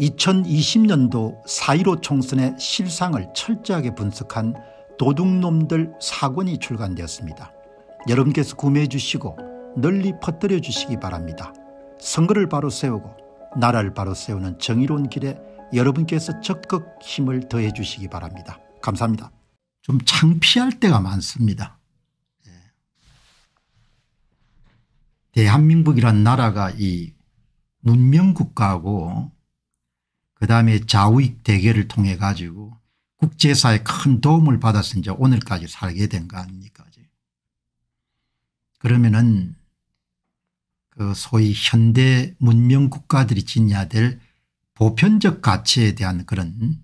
2020년도 4.15 총선의 실상을 철저하게 분석한 도둑놈들 사권이 출간되었습니다. 여러분께서 구매해 주시고 널리 퍼뜨려 주시기 바랍니다. 선거를 바로 세우고 나라를 바로 세우는 정의로운 길에 여러분께서 적극 힘을 더해 주시기 바랍니다. 감사합니다. 좀 창피할 때가 많습니다. 예. 대한민국이란 나라가 이 문명국가하고 그다음에 좌우익 대결을 통해 가지고 국제사에 큰 도움을 받아서 이제 오늘까지 살게 된 거 아닙니까 그러면은 그 소위 현대 문명 국가들이 지녀야 될 보편적 가치에 대한 그런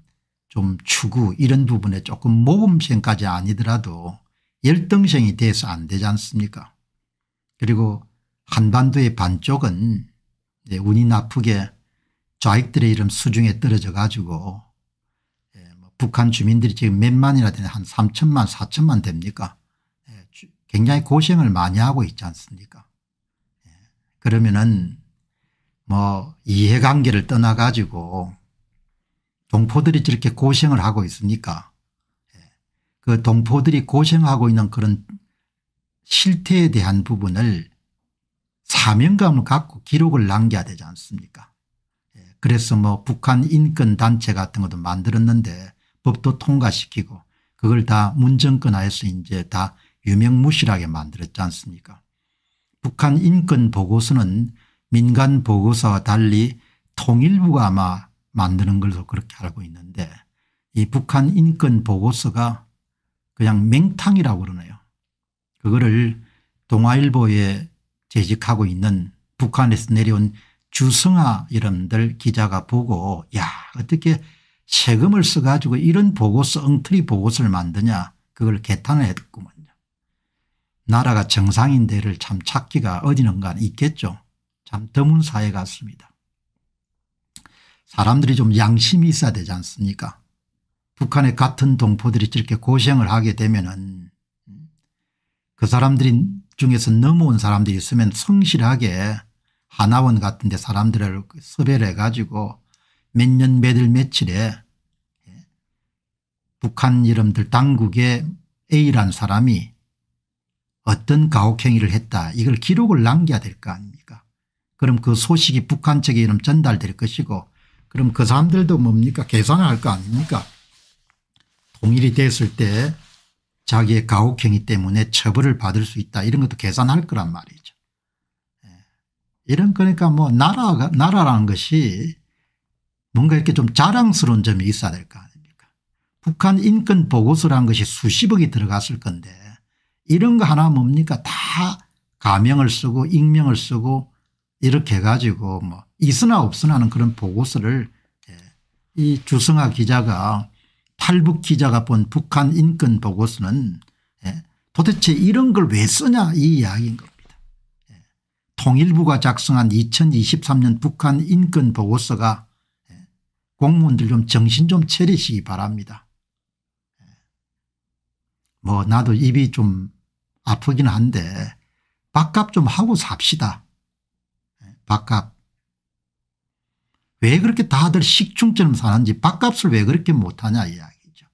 좀 추구 이런 부분에 조금 모범생까지 아니더라도 열등생이 돼서 안 되지 않습니까 그리고 한반도의 반쪽은 운이 나쁘게 좌익들의 이름 수중에 떨어져 가지고 예, 뭐 북한 주민들이 지금 몇만이나 되는 한 3천만 4천만 됩니까 예, 굉장히 고생을 많이 하고 있지 않습니까 예, 그러면은 뭐 이해관계를 떠나 가지고 동포들이 저렇게 고생을 하고 있습니까그 예, 동포들이 고생하고 있는 그런 실태에 대한 부분을 사명감을 갖고 기록을 남겨야 되지 않습니까 그래서 뭐 북한 인권단체 같은 것도 만들었는데 법도 통과시키고 그걸 다 문정권화해서 이제 다 유명무실하게 만들었지 않습니까 북한 인권보고서는 민간보고서와 달리 통일부가 아마 만드는 걸로 그렇게 알고 있는데 이 북한 인권보고서가 그냥 맹탕이라고 그러네요. 그거를 동아일보에 재직하고 있는 북한에서 내려온 주승아 이름들 기자가 보고 야 어떻게 세금을 써가지고 이런 보고서 엉터리 보고서를 만드냐 그걸 개탄을 했구먼요. 나라가 정상인 데를 참 찾기가 어디는가 있겠죠. 참 드문 사회 같습니다. 사람들이 좀 양심이 있어야 되지 않습니까 북한의 같은 동포들이 저렇게 고생을 하게 되면 은그 사람들 중에서 넘어온 사람들이 있으면 성실하게 하나원 같은 데 사람들을 그 섭외를 해가지고 몇 년 몇일 며칠에 예, 북한 이름들 당국의 a 라는 사람이 어떤 가혹행위를 했다 이걸 기록을 남겨야 될 거 아닙니까 그럼 그 소식이 북한 측에 이름 전달될 것이고 그럼 그 사람들도 뭡니까 계산을 할거 아닙니까 통일이 됐을 때 자기의 가혹행위 때문에 처벌을 받을 수 있다 이런 것도 계산할 거란 말이죠 이런 그러니까 뭐 나라가 나라라는 것이 뭔가 이렇게 좀 자랑스러운 점이 있어야 될 거 아닙니까 북한 인권 보고서라는 것이 수십억이 들어갔을 건데 이런 거 하나 뭡니까 다 가명을 쓰고 익명을 쓰고 이렇게 해가지고 뭐 있으나 없으나 하는 그런 보고서를 예, 이 주승아 기자가 탈북 기자가 본 북한 인권 보고서는 예, 도대체 이런 걸 왜 쓰냐 이 이야기인 겁니다. 통일부가 작성한 2023년 북한 인권보고서가 예, 공무원들 좀 정신 좀 차리시기 바랍니다. 예. 뭐 나도 입이 좀 아프긴 한데 밥값 좀 하고 삽시다. 예, 밥값. 왜 그렇게 다들 식충처럼 사는지 밥값을 왜 그렇게 못하냐 이야기죠.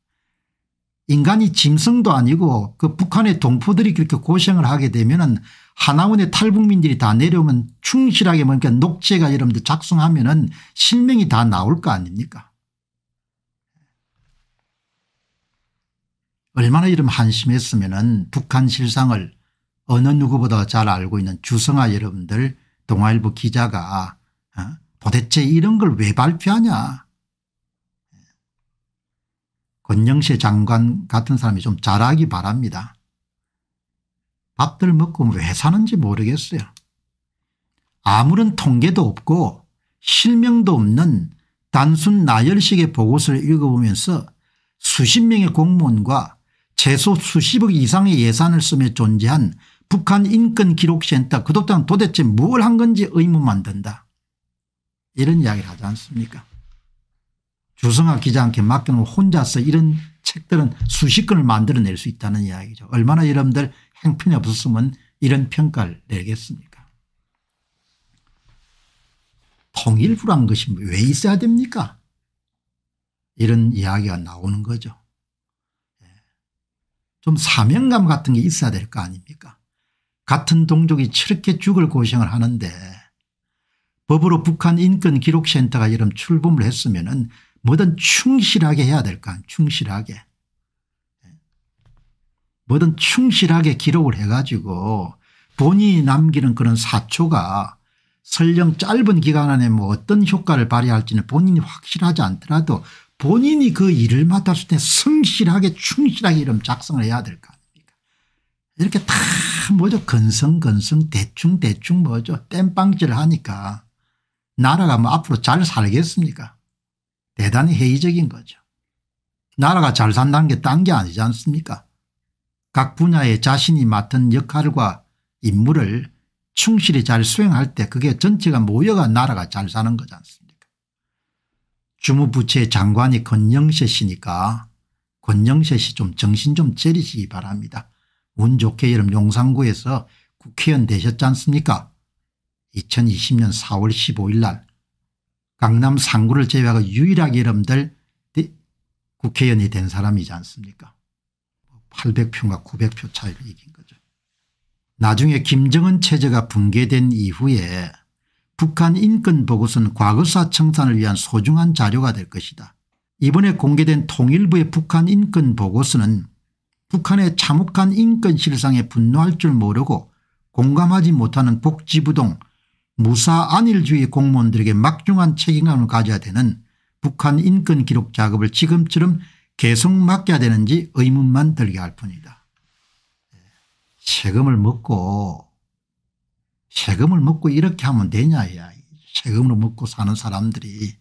인간이 짐승도 아니고 그 북한의 동포들이 그렇게 고생을 하게 되면 은 하나원의 탈북민들이 다 내려오면 충실하게 그러니까 뭐 녹제가 여러분들 작성하면 은 실명이 다 나올 거 아닙니까 얼마나 이런 한심했으면 은 북한 실상을 어느 누구보다 잘 알고 있는 주성아 여러분들 동아일보 기자가 어? 도대체 이런 걸 왜 발표하냐 권영세 장관 같은 사람이 좀 잘하기 바랍니다. 밥들 먹고 왜 사는지 모르겠어요. 아무런 통계도 없고 실명도 없는 단순 나열식의 보고서를 읽어보면서 수십 명의 공무원과 최소 수십억 이상의 예산을 쓰며 존재한 북한 인권기록센터 그독당 도대체 뭘 한 건지 의문만 든다. 이런 이야기를 하지 않습니까 주성아 기자한테 맡겨놓고 혼자서 이런 책들은 수십 권을 만들어낼 수 있다는 이야기죠. 얼마나 여러분들 행편이 없었으면 이런 평가를 내겠습니까 통일부란 것이 왜 있어야 됩니까 이런 이야기가 나오는 거죠. 예. 좀 사명감 같은 게 있어야 될 거 아닙니까 같은 동족이 저렇게 죽을 고생을 하는데 법으로 북한 인권기록센터가 이런 출범을 했으면 은 뭐든 충실하게 해야 될거 충실하게. 뭐든 충실하게 기록을 해가지고 본인이 남기는 그런 사초가 설령 짧은 기간 안에 뭐 어떤 효과를 발휘할지는 본인이 확실하지 않더라도 본인이 그 일을 맡았을 때 성실하게 충실하게 이런 작성을 해야 될까 이렇게 다 뭐죠 건성건성 대충대충 뭐죠 땜빵질 하니까 나라가 뭐 앞으로 잘 살겠습니까 대단히 회의적인 거죠. 나라가 잘 산다는 게 딴 게 아니지 않습니까 각 분야에 자신이 맡은 역할과 임무를 충실히 잘 수행할 때 그게 전체가 모여가 나라가 잘 사는 거지 않습니까 주무부처의 장관이 권영세 씨니까 권영세 씨좀 정신 좀 차리시기 바랍니다. 운 좋게 여름 용산구에서 국회의원 되셨지 않습니까 2020년 4월 15일 날 강남 3구를 제외하고 유일하게 여러분들 국회의원이 된 사람이지 않습니까 8 0 0표가 900표 차이로 이긴 거죠. 나중에 김정은 체제가 붕괴된 이후에 북한 인권보고서는 과거사 청산을 위한 소중한 자료가 될 것이다. 이번에 공개된 통일부의 북한 인권보고서는 북한의 참혹한 인권실상에 분노할 줄 모르고 공감하지 못하는 복지부동 무사 안일주의 공무원들에게 막중한 책임감을 가져야 되는 북한 인권 기록 작업을 지금처럼 계속 맡겨야 되는지 의문만 들게 할 뿐이다. 예. 세금을 먹고 세금을 먹고 이렇게 하면 되냐 야 세금으로 먹고 사는 사람들이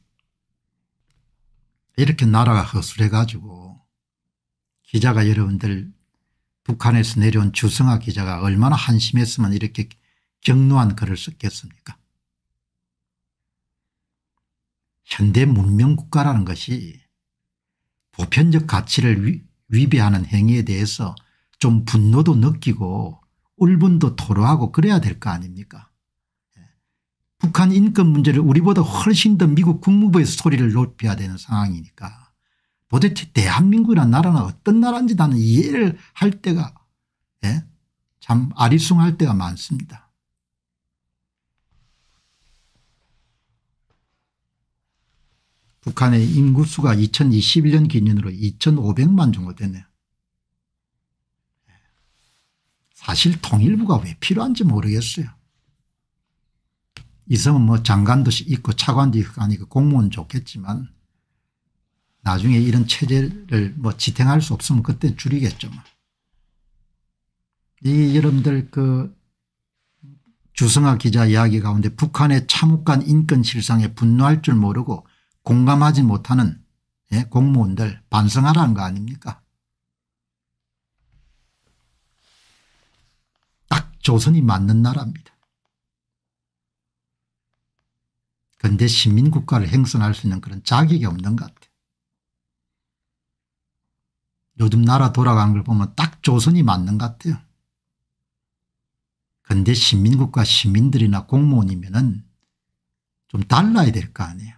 이렇게 나라가 허술해 가지고 기자가 여러분들 북한에서 내려온 주성아 기자가 얼마나 한심했으면 이렇게 경노한 글을 썼겠습니까 현대 문명국가라는 것이 보편적 가치를 위, 위배하는 행위에 대해서 좀 분노도 느끼고 울분도 토로하고 그래야 될 거 아닙니까 예. 북한 인권 문제를 우리보다 훨씬 더 미국 국무부에서 소리를 높여야 되는 상황이니까 도대체 대한민국이라 나라는 어떤 나라인지 나는 이해를 할 때가 예? 참 아리숭할 때가 많습니다. 북한의 인구수가 2021년 기준으로 2,500만 정도 되네요. 사실 통일부가 왜 필요한지 모르겠어요. 있으면 뭐 장관도 있고 차관도 있고 아니고 공무원 좋겠지만 나중에 이런 체제를 뭐 지탱할 수 없으면 그때 줄이겠죠. 뭐. 이 여러분들 그 주성아 기자 이야기 가운데 북한의 참혹한 인권 실상에 분노할 줄 모르고 공감하지 못하는 예, 공무원들 반성하라는 거 아닙니까 딱 조선이 맞는 나라입니다. 근데 시민국가를 행성할수 있는 그런 자격이 없는 것 같아요. 요즘 나라 돌아간 걸 보면 딱 조선이 맞는 것 같아요. 근데 시민국가 시민들이나 공무원이면 은좀 달라야 될 거 아니에요.